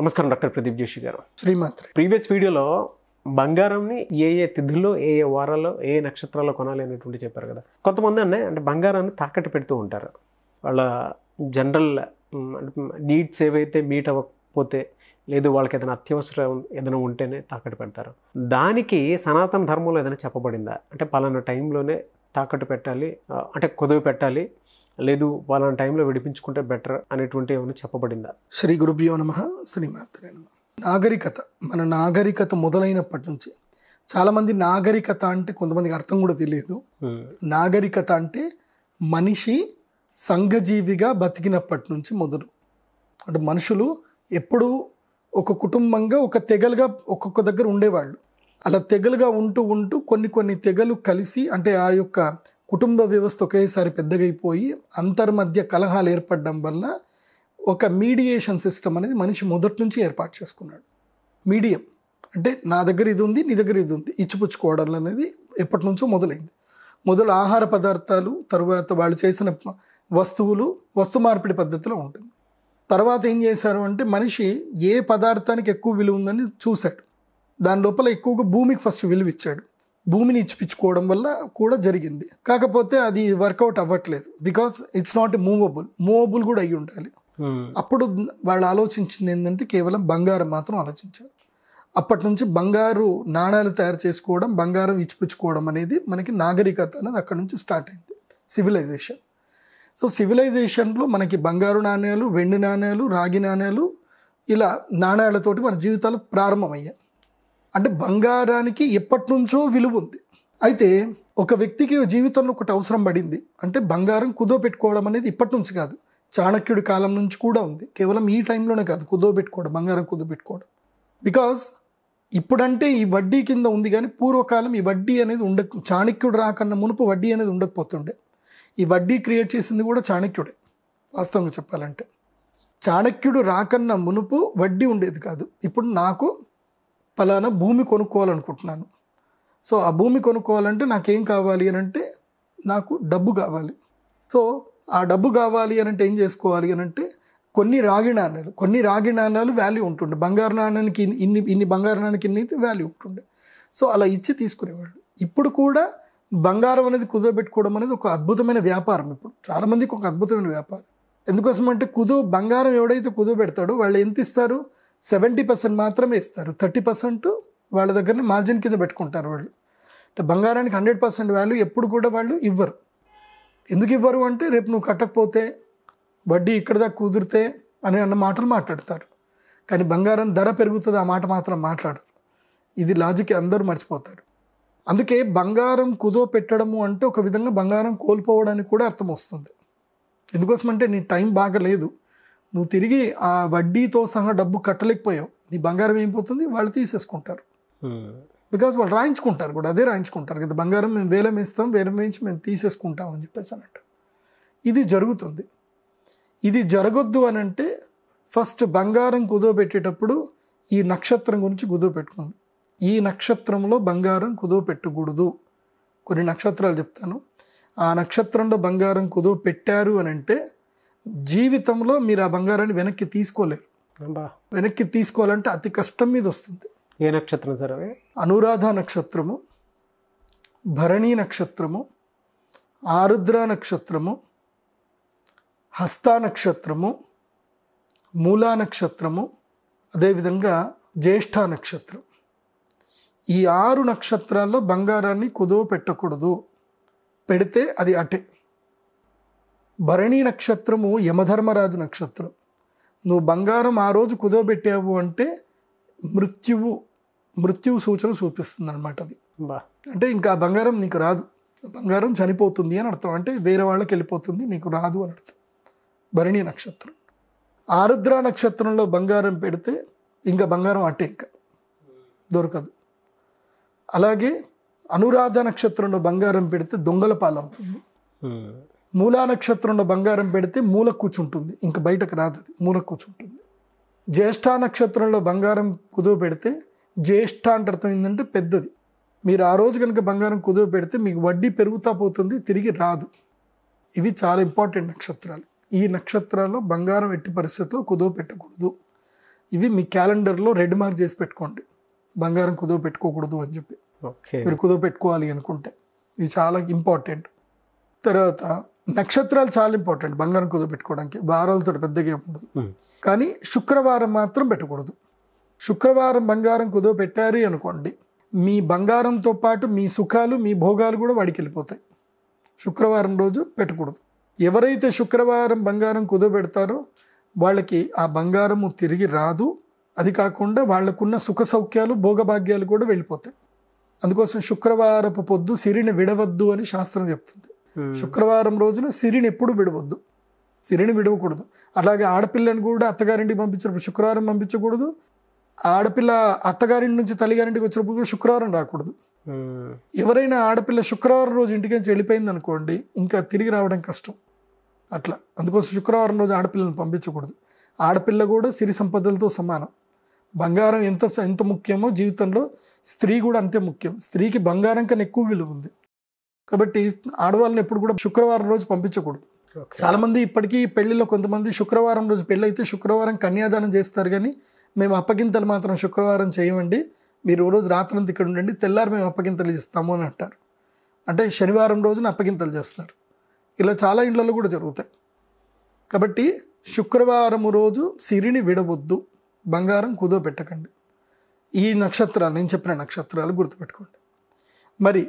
నమస్కారం డాక్టర్ ప్రదీప్ జోషి గారు శ్రీమాత్ర ప్రీవియస్ వీడియోలో బంగారంని ఏ ఏ తిథుల్లో ఏ ఏ వారాల్లో ఏ నక్షత్రాల్లో కొనాలి అనేటువంటి చెప్పారు కదా కొంతమంది అన్నీ అంటే బంగారాన్ని తాకట్టు పెడుతూ ఉంటారు వాళ్ళ జనరల్ నీడ్స్ ఏవైతే మీట్ అవ్వకపోతే లేదు వాళ్ళకి ఏదైనా అత్యవసరం ఏదైనా ఉంటేనే తాకట్టు పెడతారు దానికి సనాతన ధర్మంలో ఏదైనా చెప్పబడిందా అంటే పలానా టైంలోనే తాకట్టు పెట్టాలి అంటే కొదవి పెట్టాలి లేదు వాళ్ళని టైంలో విడిపించుకుంటే బెటర్ అనేటువంటి ఏమైనా చెప్పబడిందా శ్రీ గురుభ్యో నమ శ్రీమాత్రే నమ నాగరికత మన నాగరికత మొదలైనప్పటి నుంచి చాలామంది నాగరికత అంటే కొంతమందికి అర్థం కూడా తెలియదు నాగరికత అంటే మనిషి సంఘజీవిగా బతికినప్పటి నుంచి మొదలు అంటే మనుషులు ఎప్పుడూ ఒక కుటుంబంగా ఒక తెగలుగా ఒక్కొక్క దగ్గర ఉండేవాళ్ళు అలా తెగలుగా ఉంటూ ఉంటూ కొన్ని కొన్ని తెగలు కలిసి అంటే ఆ యొక్క కుటుంబ వ్యవస్థ ఒకేసారి పెద్దగైపోయి అంతర్మధ్య కలహాలు ఏర్పడడం వల్ల ఒక మీడియేషన్ సిస్టమ్ అనేది మనిషి మొదటి నుంచి ఏర్పాటు చేసుకున్నాడు మీడియం అంటే నా దగ్గర ఇది ఉంది నీ దగ్గర ఇది ఉంది ఇచ్చిపుచ్చుకోవడం అనేది ఎప్పటి నుంచో మొదలైంది మొదలు ఆహార పదార్థాలు తర్వాత వాళ్ళు చేసిన వస్తువులు వస్తు మార్పిడి పద్ధతిలో ఉంటుంది తర్వాత ఏం చేశారు అంటే మనిషి ఏ పదార్థానికి ఎక్కువ విలువ ఉందని చూశాడు దాని లోపల ఎక్కువగా భూమికి ఫస్ట్ విలువ ఇచ్చాడు భూమిని ఇచ్చిపించుకోవడం వల్ల కూడా జరిగింది కాకపోతే అది వర్కౌట్ అవ్వట్లేదు because it's not movable movable కూడా అయ్యి ఉండాలి hmm. అప్పుడు వాళ్ళు ఆలోచించింది ఏంటంటే కేవలం బంగారం మాత్రం ఆలోచించారు అప్పటి నుంచి బంగారు నాణాలు తయారు చేసుకోవడం బంగారం ఇచ్చిపుచ్చుకోవడం అనేది మనకి నాగరికత అనేది అక్కడ నుంచి స్టార్ట్ అయింది సివిలైజేషన్ సో సివిలైజేషన్లో మనకి బంగారు నాణ్యాలు వెండి నాణ్యాలు రాగి నాణ్యాలు ఇలా నాణ్యాలతోటి మన జీవితాలు ప్రారంభమయ్యాయి అంటే బంగారానికి ఎప్పటి నుంచో విలువ ఉంది అయితే ఒక వ్యక్తికి జీవితంలో ఒకటి అవసరం పడింది అంటే బంగారం కుదో పెట్టుకోవడం అనేది ఇప్పటి నుంచి కాదు చాణక్యుడి కాలం నుంచి కూడా ఉంది కేవలం ఈ టైంలోనే కాదు కుదో పెట్టుకోవడం బంగారం కుదో పెట్టుకోవడం బికాస్ ఇప్పుడంటే ఈ వడ్డీ కింద ఉంది కానీ పూర్వకాలం ఈ వడ్డీ అనేది ఉండ చాణక్యుడు రాకన్న మునుపు వడ్డీ అనేది ఉండకపోతుండే ఈ వడ్డీ క్రియేట్ చేసింది కూడా చాణక్యుడే వాస్తవంగా చెప్పాలంటే చాణక్యుడు రాకన్న మునుపు వడ్డీ ఉండేది కాదు ఇప్పుడు నాకు ఫలానా భూమి కొనుక్కోవాలనుకుంటున్నాను సో ఆ భూమి కొనుక్కోవాలంటే నాకేం కావాలి అని అంటే నాకు డబ్బు కావాలి సో ఆ డబ్బు కావాలి అని అంటే ఏం చేసుకోవాలి అని అంటే కొన్ని రాగి నాణ్యాలు కొన్ని రాగి నాణ్యాలు వాల్యూ ఉంటుండే బంగారు నాణ్యానికి ఇన్ని ఇన్ని బంగారు నాణ్యానికి ఇన్ని అయితే వాల్యూ ఉంటుండే సో అలా ఇచ్చి తీసుకునేవాళ్ళు ఇప్పుడు కూడా బంగారం అనేది కుదవబెట్టుకోవడం అనేది ఒక అద్భుతమైన వ్యాపారం ఇప్పుడు చాలామందికి ఒక అద్భుతమైన వ్యాపారం ఎందుకోసం అంటే కుదువ బంగారం ఎవడైతే కుదువ పెడతాడో వాళ్ళు ఎంత ఇస్తారు సెవెంటీ పర్సెంట్ మాత్రమే ఇస్తారు థర్టీ పర్సెంట్ వాళ్ళ దగ్గరనే మార్జిన్ కింద పెట్టుకుంటారు వాళ్ళు అంటే బంగారానికి హండ్రెడ్ పర్సెంట్ వాల్యూ ఎప్పుడు కూడా వాళ్ళు ఇవ్వరు ఎందుకు ఇవ్వరు అంటే రేపు నువ్వు కట్టకపోతే వడ్డీ ఇక్కడ దాకా కుదిరితే అని అన్న మాటలు మాట్లాడతారు కానీ బంగారం ధర పెరుగుతుంది ఆ మాట మాత్రం మాట్లాడరు ఇది లాజిక్ అందరూ మర్చిపోతారు అందుకే బంగారం కుదో పెట్టడము అంటే ఒక విధంగా బంగారం కోల్పోవడానికి కూడా అర్థం వస్తుంది ఎందుకోసమంటే నీ టైం బాగలేదు నువ్వు తిరిగి ఆ వడ్డీతో సహా డబ్బు కట్టలేకపోయావు నీ బంగారం ఏం పోతుంది వాళ్ళు తీసేసుకుంటారు బికాస్ hmm. వాళ్ళు రాయించుకుంటారు కూడా అదే రాయించుకుంటారు కదా బంగారం మేము వేలం ఇస్తాం వేలం వేయించి మేము తీసేసుకుంటాం అని చెప్పేసి అనంట ఇది జరుగుతుంది ఇది జరగొద్దు అని అంటే ఫస్ట్ బంగారం పెట్టేటప్పుడు ఈ నక్షత్రం గురించి పెట్టుకుంది ఈ నక్షత్రంలో బంగారం పెట్టకూడదు కొన్ని నక్షత్రాలు చెప్తాను ఆ నక్షత్రంలో బంగారం కుదో పెట్టారు అని అంటే జీవితంలో మీరు ఆ బంగారాన్ని వెనక్కి తీసుకోలేరు వెనక్కి తీసుకోవాలంటే అతి కష్టం మీద వస్తుంది ఏ నక్షత్రం సార్ అవి అనురాధ నక్షత్రము భరణి నక్షత్రము ఆరుద్ర నక్షత్రము హస్త నక్షత్రము మూలా నక్షత్రము అదేవిధంగా జ్యేష్ఠ నక్షత్రం ఈ ఆరు నక్షత్రాల్లో బంగారాన్ని కుదువ పెట్టకూడదు పెడితే అది అటే భరణి నక్షత్రము యమధర్మరాజు నక్షత్రం నువ్వు బంగారం ఆ రోజు కుదవబెట్టావు అంటే మృత్యువు మృత్యువు సూచన చూపిస్తుంది అనమాట అది అంటే ఇంకా బంగారం నీకు రాదు బంగారం చనిపోతుంది అని అర్థం అంటే వేరే వాళ్ళకి వెళ్ళిపోతుంది నీకు రాదు అని అర్థం భరణి నక్షత్రం ఆరుద్ర నక్షత్రంలో బంగారం పెడితే ఇంకా బంగారం అట్టే ఇంకా దొరకదు అలాగే అనురాధ నక్షత్రంలో బంగారం పెడితే దొంగల పాలవుతుంది మూలా నక్షత్రంలో బంగారం పెడితే మూల కూర్చుంటుంది ఇంక బయటకు రాదు మూల కూర్చుంటుంది జ్యేష్ఠా నక్షత్రంలో బంగారం కుదువ పెడితే జ్యేష్ఠ అంటే అర్థం ఏంటంటే పెద్దది మీరు ఆ రోజు కనుక బంగారం కుదువ పెడితే మీకు వడ్డీ పెరుగుతా పోతుంది తిరిగి రాదు ఇవి చాలా ఇంపార్టెంట్ నక్షత్రాలు ఈ నక్షత్రాల్లో బంగారం ఎట్టి పరిస్థితిలో కుదువ పెట్టకూడదు ఇవి మీ క్యాలెండర్లో రెడ్ మార్క్ చేసి పెట్టుకోండి బంగారం కుదువ పెట్టుకోకూడదు అని చెప్పి మీరు కుదువ పెట్టుకోవాలి అనుకుంటే ఇది చాలా ఇంపార్టెంట్ తర్వాత నక్షత్రాలు చాలా ఇంపార్టెంట్ బంగారం కుదురు పెట్టుకోవడానికి వారాలతో పెద్దగా ఉండదు కానీ శుక్రవారం మాత్రం పెట్టకూడదు శుక్రవారం బంగారం కుదువ పెట్టారు అనుకోండి మీ బంగారంతో పాటు మీ సుఖాలు మీ భోగాలు కూడా వాడికి వెళ్ళిపోతాయి శుక్రవారం రోజు పెట్టకూడదు ఎవరైతే శుక్రవారం బంగారం కుదువ పెడతారో వాళ్ళకి ఆ బంగారము తిరిగి రాదు అది కాకుండా వాళ్లకున్న సుఖ సౌఖ్యాలు భోగభాగ్యాలు కూడా వెళ్ళిపోతాయి అందుకోసం శుక్రవారపు పొద్దు సిరిని విడవద్దు అని శాస్త్రం చెప్తుంది శుక్రవారం రోజున సిరిని ఎప్పుడు విడవద్దు సిరిని విడవకూడదు అలాగే ఆడపిల్లని కూడా అత్తగారింటికి పంపించినప్పుడు శుక్రవారం పంపించకూడదు ఆడపిల్ల అత్తగారింటి నుంచి తల్లిగారింటికి వచ్చినప్పుడు కూడా శుక్రవారం రాకూడదు ఎవరైనా ఆడపిల్ల శుక్రవారం రోజు ఇంటికి నుంచి వెళ్ళిపోయింది అనుకోండి ఇంకా తిరిగి రావడం కష్టం అట్లా అందుకోసం శుక్రవారం రోజు ఆడపిల్లను పంపించకూడదు ఆడపిల్ల కూడా సిరి సంపదలతో సమానం బంగారం ఎంత ఎంత ముఖ్యమో జీవితంలో స్త్రీ కూడా అంతే ముఖ్యం స్త్రీకి బంగారం కన్నా ఎక్కువ విలువ ఉంది కాబట్టి ఆడవాళ్ళని ఎప్పుడు కూడా శుక్రవారం రోజు పంపించకూడదు చాలా మంది ఇప్పటికీ పెళ్లిలో కొంతమంది శుక్రవారం రోజు పెళ్ళి అయితే శుక్రవారం కన్యాదానం చేస్తారు కానీ మేము అప్పగింతలు మాత్రం శుక్రవారం చేయమండి మీరు రోజు రాత్రంతా ఇక్కడ ఉండండి తెల్లారు మేము అప్పగింతలు ఇస్తాము అని అంటారు అంటే శనివారం రోజున అప్పగింతలు చేస్తారు ఇలా చాలా ఇండ్లలో కూడా జరుగుతాయి కాబట్టి శుక్రవారం రోజు సిరిని విడవద్దు బంగారం కుదో పెట్టకండి ఈ నక్షత్రాలు నేను చెప్పిన నక్షత్రాలు గుర్తుపెట్టుకోండి మరి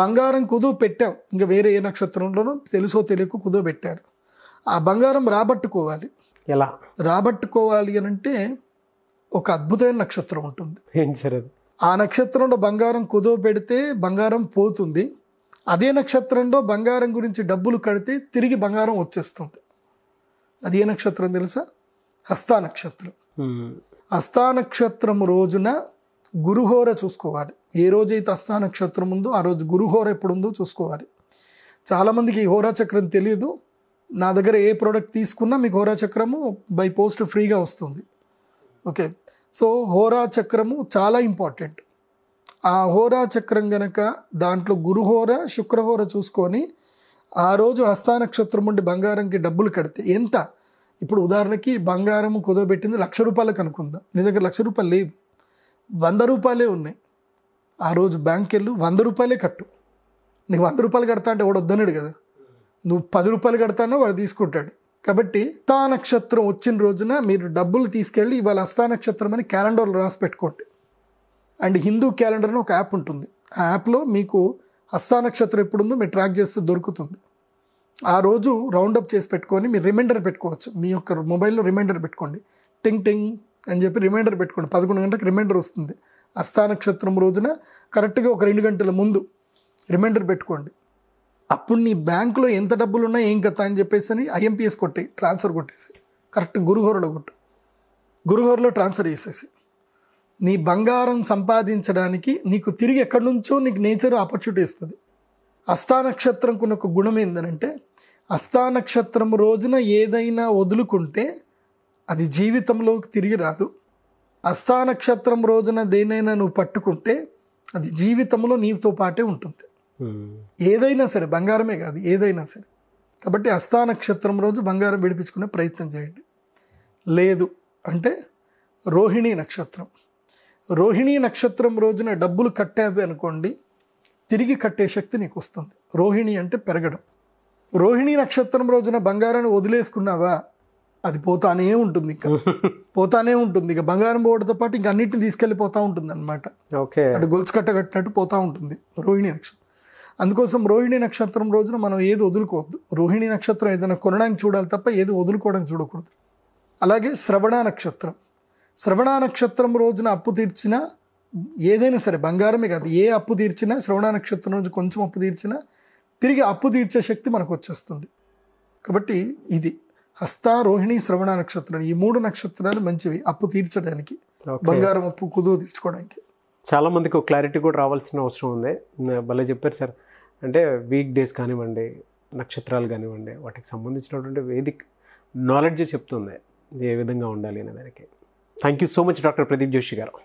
బంగారం కుదువు పెట్టాం ఇంకా వేరే ఏ నక్షత్రంలోనూ తెలుసో తెలియక కుదువు పెట్టారు ఆ బంగారం రాబట్టుకోవాలి ఎలా రాబట్టుకోవాలి అని అంటే ఒక అద్భుతమైన నక్షత్రం ఉంటుంది ఆ నక్షత్రంలో బంగారం కుదువ పెడితే బంగారం పోతుంది అదే నక్షత్రంలో బంగారం గురించి డబ్బులు కడితే తిరిగి బంగారం వచ్చేస్తుంది అది ఏ నక్షత్రం తెలుసా హస్తా నక్షత్రం హస్తా నక్షత్రం రోజున గురుహోర చూసుకోవాలి ఏ రోజైతే అస్థా నక్షత్రం ఉందో ఆ రోజు గురుహోర ఎప్పుడు ఉందో చూసుకోవాలి చాలామందికి ఈ హోరా చక్రం తెలియదు నా దగ్గర ఏ ప్రోడక్ట్ తీసుకున్నా మీకు హోరా చక్రము బై పోస్ట్ ఫ్రీగా వస్తుంది ఓకే సో హోరా చక్రము చాలా ఇంపార్టెంట్ ఆ హోరా చక్రం గనక దాంట్లో గురుహోర శుక్రహోర చూసుకొని ఆ రోజు హస్తా నక్షత్రం ఉండి బంగారంకి డబ్బులు కడితే ఎంత ఇప్పుడు ఉదాహరణకి బంగారం కుదవబెట్టింది లక్ష రూపాయలకు అనుకుందాం నీ దగ్గర లక్ష రూపాయలు లేవు వంద రూపాయలే ఉన్నాయి ఆ రోజు బ్యాంక్కి వెళ్ళు వంద రూపాయలే కట్టు నీకు వంద రూపాయలు కడతా అంటే వాడు వద్దన్నాడు కదా నువ్వు పది రూపాయలు కడతానో వాడు తీసుకుంటాడు కాబట్టి తా నక్షత్రం వచ్చిన రోజున మీరు డబ్బులు తీసుకెళ్ళి ఇవాళ అస్తా నక్షత్రం అని క్యాలెండర్లు రాసి పెట్టుకోండి అండ్ హిందూ క్యాలెండర్ అని ఒక యాప్ ఉంటుంది ఆ యాప్లో మీకు హస్తా నక్షత్రం ఎప్పుడుందో మీరు ట్రాక్ చేస్తే దొరుకుతుంది ఆ రోజు రౌండప్ చేసి పెట్టుకొని మీరు రిమైండర్ పెట్టుకోవచ్చు మీ యొక్క మొబైల్లో రిమైండర్ పెట్టుకోండి టింగ్ టింగ్ అని చెప్పి రిమైండర్ పెట్టుకోండి పదకొండు గంటలకు రిమైండర్ వస్తుంది నక్షత్రం రోజున కరెక్ట్గా ఒక రెండు గంటల ముందు రిమైండర్ పెట్టుకోండి అప్పుడు నీ బ్యాంకులో ఎంత డబ్బులు ఉన్నా ఏం కథ అని చెప్పేసి అని ఐఎంపీఎస్ కొట్టాయి ట్రాన్స్ఫర్ కొట్టేసి కరెక్ట్ గురుహోరలో కొట్టు గురుహోరలో ట్రాన్స్ఫర్ చేసేసి నీ బంగారం సంపాదించడానికి నీకు తిరిగి ఎక్కడి నుంచో నీకు నేచర్ ఆపర్చునిటీ ఇస్తుంది నక్షత్రంకున్న ఒక గుణం ఏంటంటే నక్షత్రం రోజున ఏదైనా వదులుకుంటే అది జీవితంలోకి తిరిగి రాదు అస్థా నక్షత్రం రోజున దేనైనా నువ్వు పట్టుకుంటే అది జీవితంలో నీతో పాటే ఉంటుంది hmm. ఏదైనా సరే బంగారమే కాదు ఏదైనా సరే కాబట్టి అస్థా నక్షత్రం రోజు బంగారం విడిపించుకునే ప్రయత్నం చేయండి లేదు అంటే రోహిణీ నక్షత్రం రోహిణీ నక్షత్రం రోజున డబ్బులు కట్టావి అనుకోండి తిరిగి కట్టే శక్తి నీకు వస్తుంది రోహిణి అంటే పెరగడం రోహిణీ నక్షత్రం రోజున బంగారాన్ని వదిలేసుకున్నావా అది పోతానే ఉంటుంది ఇంకా పోతానే ఉంటుంది ఇక బంగారం పోవడంతో పాటు ఇంకా అన్నిటిని తీసుకెళ్ళిపోతూ ఉంటుంది అనమాట అటు అంటే గొలుసు కట్ట కట్టినట్టు పోతూ ఉంటుంది రోహిణి నక్షత్రం అందుకోసం రోహిణి నక్షత్రం రోజున మనం ఏది వదులుకోవద్దు రోహిణి నక్షత్రం ఏదైనా కొనడానికి చూడాలి తప్ప ఏది వదులుకోవడానికి చూడకూడదు అలాగే శ్రవణ నక్షత్రం శ్రవణ నక్షత్రం రోజున అప్పు తీర్చినా ఏదైనా సరే బంగారమే కాదు ఏ అప్పు తీర్చినా శ్రవణ నక్షత్రం రోజు కొంచెం అప్పు తీర్చినా తిరిగి అప్పు తీర్చే శక్తి మనకు వచ్చేస్తుంది కాబట్టి ఇది హస్త రోహిణి శ్రవణ నక్షత్రాలు ఈ మూడు నక్షత్రాలు మంచివి అప్పు తీర్చడానికి బంగారం అప్పు కుదువు తీర్చుకోవడానికి చాలా మందికి ఒక క్లారిటీ కూడా రావాల్సిన అవసరం ఉంది భలే చెప్పారు సార్ అంటే వీక్ డేస్ కానివ్వండి నక్షత్రాలు కానివ్వండి వాటికి సంబంధించినటువంటి వేదిక్ నాలెడ్జ్ చెప్తుంది ఏ విధంగా ఉండాలి అనే దానికి thank you so much doctor Pradeep Joshi గారు